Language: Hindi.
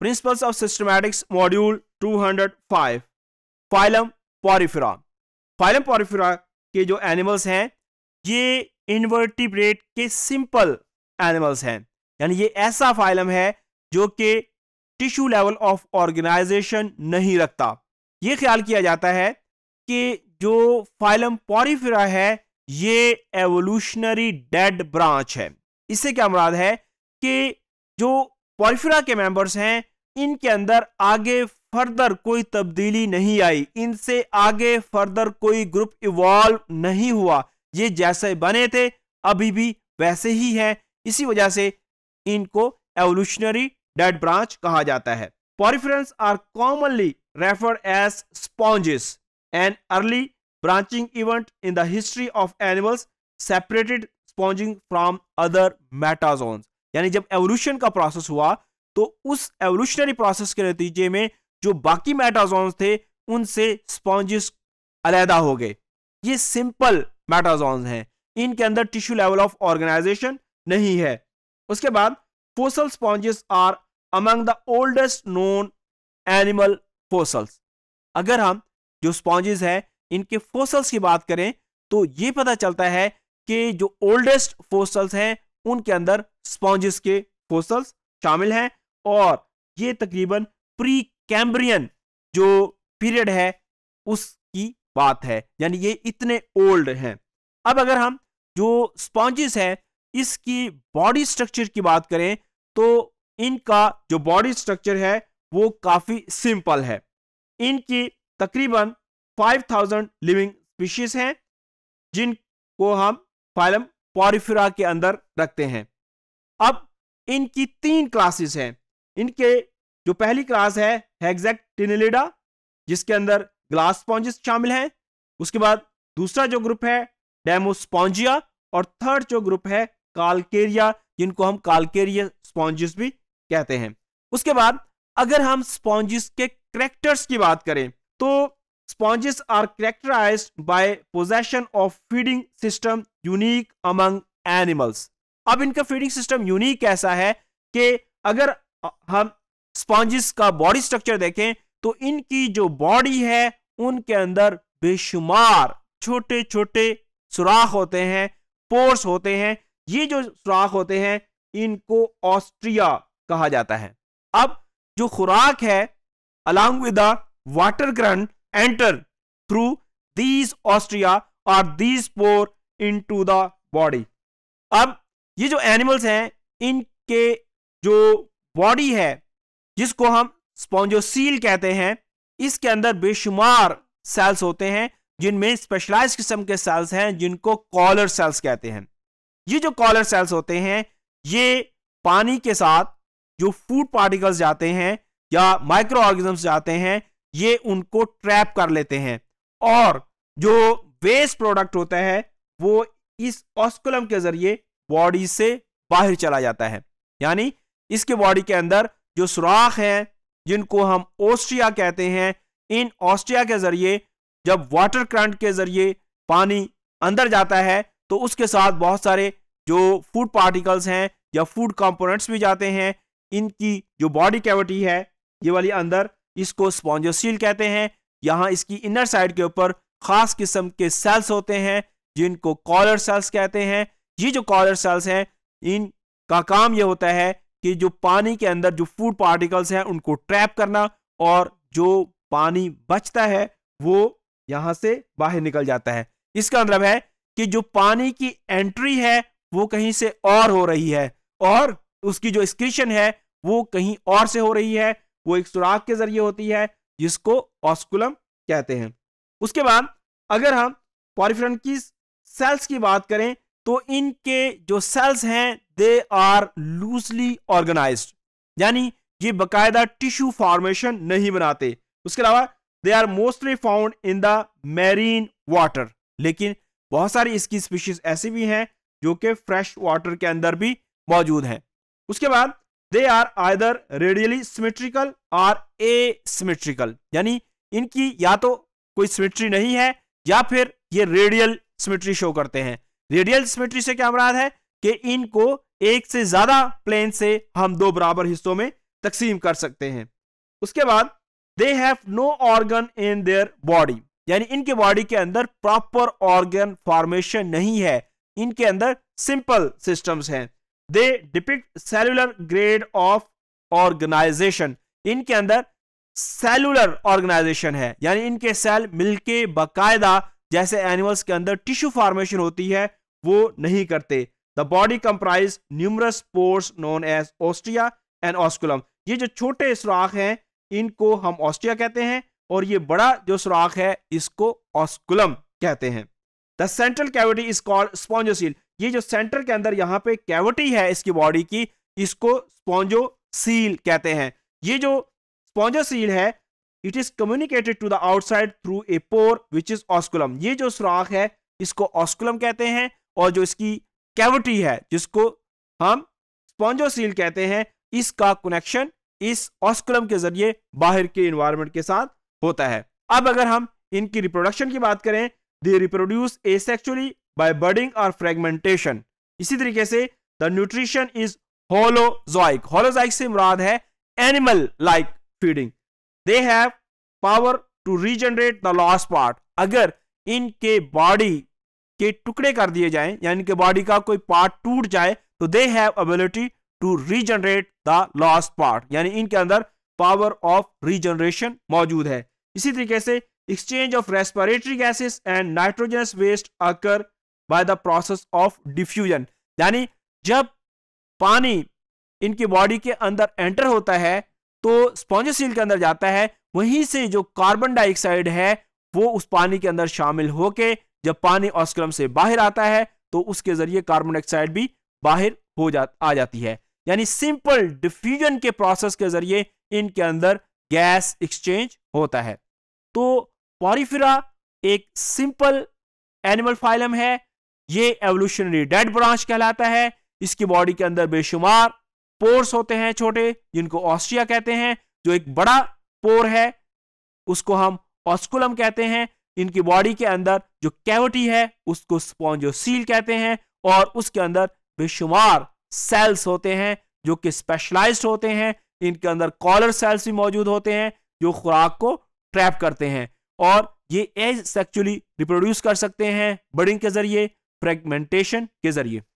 principles of systematics module 205 phylum Porifera phylum Porifera के जो एनिमल्स हैं ये इनवर्टिब्रेट के सिंपल एनिमल्स हैं यानी ये ऐसा फाइलम है जो कि टिश्यू लेवल ऑफ ऑर्गेनाइजेशन नहीं रखता ये ख्याल किया जाता है कि जो फाइलम पॉरीफिरा है ये एवोल्यूशनरी डेड ब्रांच है इससे क्या मुराद है कि जो पॉलिफिरा के मेंबर्स हैं इनके अंदर आगे फर्दर कोई तब्दीली नहीं आई इनसे आगे फर्दर कोई ग्रुप इवॉल्व नहीं हुआ ये जैसे बने थे अभी भी वैसे ही हैं इसी वजह से इनको एवोल्यूशनरी डेड ब्रांच कहा जाता है poriferans are commonly referred as sponges an early branching event in the history of animals separated sponging from other metazoans यानी जब एवोल्यूशन का प्रोसेस हुआ तो उस एवोल्यूशनरी प्रोसेस के नतीजे में जो बाकी मेटाजॉन्स थे उनसे स्पॉन्जिस अलहदा हो गए ये सिंपल मेटाजॉन्स हैं इनके अंदर टिश्यू लेवल ऑफ ऑर्गेनाइजेशन नहीं है उसके बाद fossil sponges are among the oldest known animal fossils अगर हम जो स्पॉन्जेस हैं इनके फोसल्स की बात करें तो ये पता चलता है कि जो ओल्डेस्ट फोसल्स हैं उनके अंदर स्पॉन्जिस के फोसल्स शामिल हैं और ये तकरीबन प्री कैम्ब्रियन जो पीरियड है उसकी बात है यानी ये इतने ओल्ड हैं अब अगर हम जो स्पॉन्जिस है इसकी बॉडी स्ट्रक्चर की बात करें तो इनका जो बॉडी स्ट्रक्चर है वो काफ़ी सिंपल है इनकी तकरीबन 5000 लिविंग स्पीशीज हैं जिनको हम फाइलम पॉरिफिरा के अंदर रखते हैं अब इनकी तीन क्लासेस हैं इनके जो पहली क्लास है हेक्सेक्टिनिलिडा जिसके अंदर ग्लास स्पॉन्जेस शामिल हैं उसके बाद दूसरा जो ग्रुप है डेमोस्पॉन्जिया और थर्ड जो ग्रुप है कालकेरिया जिनको हम कालकेरिया स्पॉन्जिस भी कहते हैं उसके बाद अगर हम स्पॉन्जिस के करेक्टर्स की बात करें तो sponges are characterize by possession of feeding system unique among animals अब इनका फीडिंग सिस्टम यूनिक ऐसा है कि अगर हम स्पॉन्जिस का बॉडी स्ट्रक्चर देखें तो इनकी जो बॉडी है उनके अंदर बेशुमार छोटे छोटे सुराख होते हैं पोर्स होते हैं ये जो सुराख होते हैं इनको ऑस्ट्रिया कहा जाता है अब जो खुराक है along with the water current enter through these ostia और these pore into the body अब ये जो एनिमल्स हैं इनके जो बॉडी है जिसको हम स्पॉन्जोसील कहते हैं इसके अंदर बेशुमार सेल्स होते हैं जिनमें स्पेशलाइज किस्म के सेल्स हैं जिनको कॉलर सेल्स कहते हैं ये जो कॉलर सेल्स होते हैं ये पानी के साथ जो फूड पार्टिकल्स जाते हैं या माइक्रो ऑर्गेनिज्म जाते हैं ये उनको ट्रैप कर लेते हैं और जो वेस्ट प्रोडक्ट होता है वो इस ऑस्कुलम के जरिए बॉडी से बाहर चला जाता है यानी इसके बॉडी के अंदर जो सुराख हैं जिनको हम ऑस्ट्रिया कहते हैं इन ऑस्ट्रिया के जरिए जब वाटर करंट के जरिए पानी अंदर जाता है तो उसके साथ बहुत सारे जो फूड पार्टिकल्स हैं या फूड कंपोनेंट्स भी जाते हैं इनकी जो बॉडी कैविटी है ये वाली अंदर इसको स्पॉन्जोसील कहते हैं यहां इसकी इनर साइड के ऊपर खास किस्म के सेल्स होते हैं जिनको कॉलर सेल्स कहते हैं ये जो कॉलर सेल्स हैं इन का काम यह होता है कि जो पानी के अंदर जो फूड पार्टिकल्स हैं उनको ट्रैप करना और जो पानी बचता है वो यहां से बाहर निकल जाता है इसका मतलब है कि जो पानी की एंट्री है वो कहीं से और हो रही है और उसकी जो स्क्रीशन है वो कहीं और से हो रही है वो एक सुराग के जरिए होती है जिसको ऑस्कुलम कहते हैं उसके बाद अगर हम पॉरिफ्रन की सेल्स की बात करें तो इनके जो सेल्स हैं दे आर लूजली ऑर्गेनाइज यानी ये बकायदा टिश्यू फॉर्मेशन नहीं बनाते उसके अलावा they are mostly found in the marine water लेकिन बहुत सारी इसकी स्पीशीज ऐसी भी हैं जो कि फ्रेश वाटर के अंदर भी मौजूद हैं उसके बाद they are either radially symmetrical और ए सिमेट्रिकल यानी इनकी या तो कोई सिमेट्री नहीं है या फिर ये रेडियल सिमेट्री शो करते हैं रेडियल सिमेट्री से क्या मुराद है कि इनको एक से ज्यादा प्लेन से हम दो बराबर हिस्सों में तकसीम कर सकते हैं उसके बाद they have no organ in their body यानी इनके बॉडी के अंदर प्रॉपर ऑर्गन फॉर्मेशन नहीं है इनके अंदर सिंपल सिस्टम्स हैं they depict cellular grade of organization इनके अंदर सेलुलर ऑर्गेनाइजेशन है यानी इनके सेल मिलके बकायदा जैसे एनिमल्स के अंदर टिश्यू फॉर्मेशन होती है वो नहीं करते the body comprise numerous pores known as ostia and osculum ये जो छोटे सुराख हैं इनको हम ऑस्ट्रिया कहते हैं और ये बड़ा जो सुराख है इसको ऑस्कुलम कहते हैं the central cavity is called spongocoel ये जो सेंटर के अंदर यहाँ पे कैविटी है इसकी बॉडी की इसको स्पॉन्जो सील कहते हैं ये जो स्पॉन्जो सील है it is communicated to the outside through a pore which is osculum ये जो सुराख है इसको ऑस्कुलम कहते हैं और जो इसकी कैविटी है जिसको हम स्पॉन्जो सील कहते हैं इसका कनेक्शन इस ऑस्कुलम के जरिए बाहर के इन्वायरमेंट के साथ होता है अब अगर हम इनकी रिप्रोडक्शन की बात करें they reproduce asexually by budding और फ्रेगमेंटेशन इसी तरीके से the nutrition is holozoic holozoic से मुराद है animal like feeding they have power to regenerate the lost part अगर इनके बॉडी के टुकड़े कर दिए जाए या इनके बॉडी का कोई पार्ट टूट जाए तो they have ability to regenerate the loss part यानी इनके अंदर पावर ऑफ रीजनरेशन मौजूद है इसी तरीके से exchange of respiratory gases and nitrogenous waste occur by the process of diffusion यानी जब पानी इनकी बॉडी के अंदर एंटर होता है तो सील के अंदर जाता है वहीं से जो कार्बन डाइऑक्साइड है वो उस पानी के अंदर शामिल होके जब पानी ऑस्क्रम से बाहर आता है तो उसके जरिए कार्बन डाइऑक्साइड भी बाहर हो जा आ जाती है यानी सिंपल डिफ्यूजन के प्रोसेस के जरिए इनके अंदर गैस एक्सचेंज होता है तो पॉरीफिरा एक सिंपल एनिमल फाइलम है ये एवोल्यूशनरी डेड ब्रांच कहलाता है इसकी बॉडी के अंदर बेशुमार पोर्स होते हैं छोटे जिनको ऑस्ट्रिया कहते हैं जो एक बड़ा पोर है उसको हम ऑस्कुलम कहते हैं इनकी बॉडी के अंदर जो कैविटी है उसको स्पॉन्जोसील कहते हैं और उसके अंदर बेशुमार सेल्स होते हैं जो कि स्पेशलाइज्ड होते हैं इनके अंदर कॉलर सेल्स भी मौजूद होते हैं जो खुराक को ट्रैप करते हैं और ये एज सेक्चुअली रिप्रोड्यूस कर सकते हैं बर्डिंग के जरिए फ्रेगमेंटेशन के जरिए